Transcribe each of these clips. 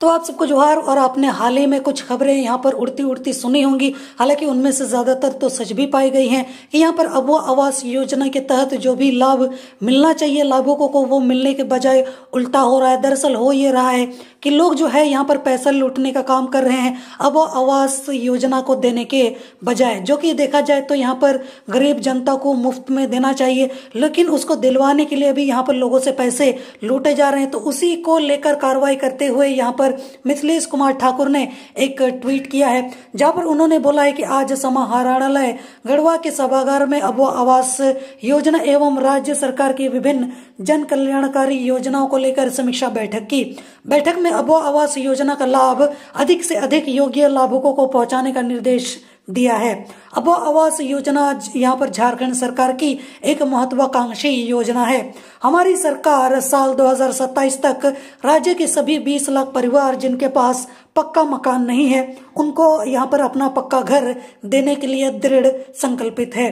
तो आप सबको जोहार और आपने हाल ही में कुछ खबरें यहाँ पर उड़ती उड़ती सुनी होंगी हालांकि उनमें से ज़्यादातर तो सच भी पाई गई हैं कि यहाँ पर अब आवास योजना के तहत जो भी लाभ मिलना चाहिए लाभुकों को वो मिलने के बजाय उल्टा हो रहा है दरअसल हो ये रहा है कि लोग जो है यहाँ पर पैसा लूटने का काम कर रहे हैं अब आवास योजना को देने के बजाय जो कि देखा जाए तो यहाँ पर गरीब जनता को मुफ्त में देना चाहिए लेकिन उसको दिलवाने के लिए अभी यहाँ पर लोगों से पैसे लूटे जा रहे हैं तो उसी को लेकर कार्रवाई करते हुए यहाँ पर मिथिलेश कुमार ठाकुर ने एक ट्वीट किया है जहाँ पर उन्होंने बोला है कि आज समाहरणालय गढ़वा के सभागार में अब आवास योजना एवं राज्य सरकार की विभिन्न जन कल्याणकारी योजनाओं को लेकर समीक्षा बैठक की बैठक में ने अबो आवास योजना का लाभ अधिक से अधिक योग्य लाभुकों को पहुंचाने का निर्देश दिया है अबो आवास योजना यहाँ पर झारखंड सरकार की एक महत्वाकांक्षी योजना है हमारी सरकार साल 2027 तक राज्य के सभी 20 लाख परिवार जिनके पास पक्का मकान नहीं है उनको यहाँ पर अपना पक्का घर देने के लिए दृढ़ संकल्पित है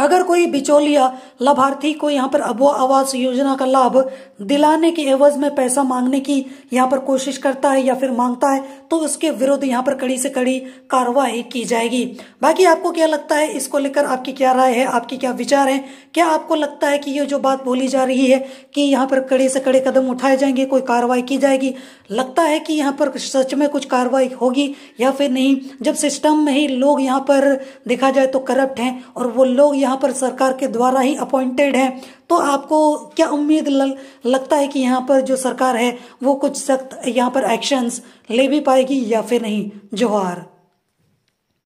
अगर कोई बिचौलिया लाभार्थी को यहाँ पर अबो आवास योजना का लाभ दिलाने के एवज में पैसा मांगने की यहाँ पर कोशिश करता है या फिर मांगता है तो उसके विरुद्ध यहाँ पर कड़ी से कड़ी कार्रवाई की जाएगी बाकी आपको क्या लगता है इसको लेकर आपकी क्या राय है आपके क्या विचार हैं क्या आपको लगता है कि ये जो बात बोली जा रही है कि यहाँ पर कड़े से कड़े कदम उठाए जाएंगे कोई कार्रवाई की जाएगी लगता है कि यहाँ पर सच में कुछ कार्रवाई होगी या फिर नहीं जब सिस्टम में ही लोग यहाँ पर देखा जाए तो करप्ट हैं और वो लोग यहाँ पर सरकार के द्वारा ही अपॉइंटेड हैं तो आपको क्या उम्मीद लगता है कि यहाँ पर जो सरकार है वो कुछ सख्त यहाँ पर एक्शंस ले भी पाएगी या फिर नहीं जोहार